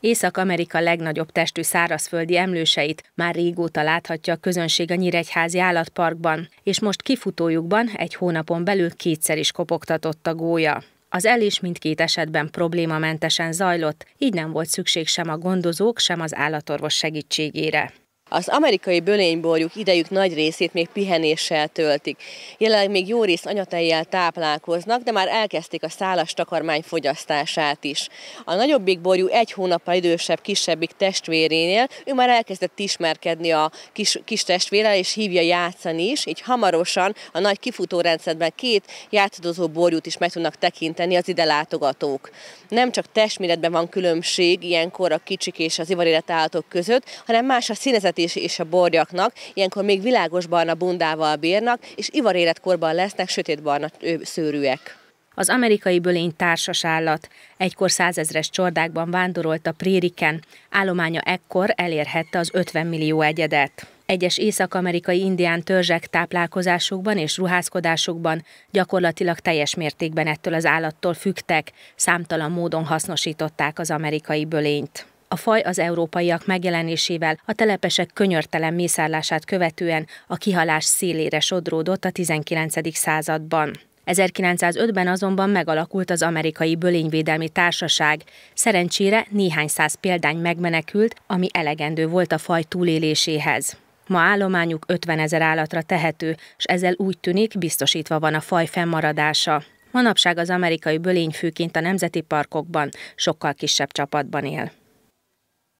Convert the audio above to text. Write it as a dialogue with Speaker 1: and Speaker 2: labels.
Speaker 1: Észak-Amerika legnagyobb testű szárazföldi emlőseit már régóta láthatja a közönség a Nyíregyházi állatparkban, és most kifutójukban egy hónapon belül kétszer is kopogtatott a gólya. Az elés mindkét esetben problémamentesen zajlott, így nem volt szükség sem a gondozók, sem az állatorvos segítségére.
Speaker 2: Az amerikai bölényborjuk idejük nagy részét még pihenéssel töltik. Jelenleg még jó rész anyatejjel táplálkoznak, de már elkezdték a szálas takarmány fogyasztását is. A nagyobbik borjú egy hónappal idősebb kisebbik testvérénél, ő már elkezdett ismerkedni a kis, kis testvérrel, és hívja játszani is, így hamarosan a nagy kifutórendszerben két játszadozó borjút is meg tudnak tekinteni az ide látogatók. Nem csak testméretben van különbség ilyenkor a kicsik és az ivarélet állatok között, hanem más a színezet és, és a borjaknak. Ilyenkor még világos barna bundával bírnak, és ivaréletkorban lesznek sötét barna szőrűek.
Speaker 1: Az amerikai bölény társas állat. Egykor százezres csordákban vándorolt a prériken, állománya ekkor elérhette az 50 millió egyedet. Egyes észak-amerikai indián törzsek táplálkozásukban és ruházkodásukban gyakorlatilag teljes mértékben ettől az állattól fügtek, számtalan módon hasznosították az amerikai bölényt. A faj az európaiak megjelenésével a telepesek könyörtelen mészárlását követően a kihalás szélére sodródott a 19. században. 1905-ben azonban megalakult az amerikai bölényvédelmi társaság. Szerencsére néhány száz példány megmenekült, ami elegendő volt a faj túléléséhez. Ma állományuk 50 ezer állatra tehető, és ezzel úgy tűnik, biztosítva van a faj fennmaradása. Manapság az amerikai bölény főként a nemzeti parkokban, sokkal kisebb csapatban él.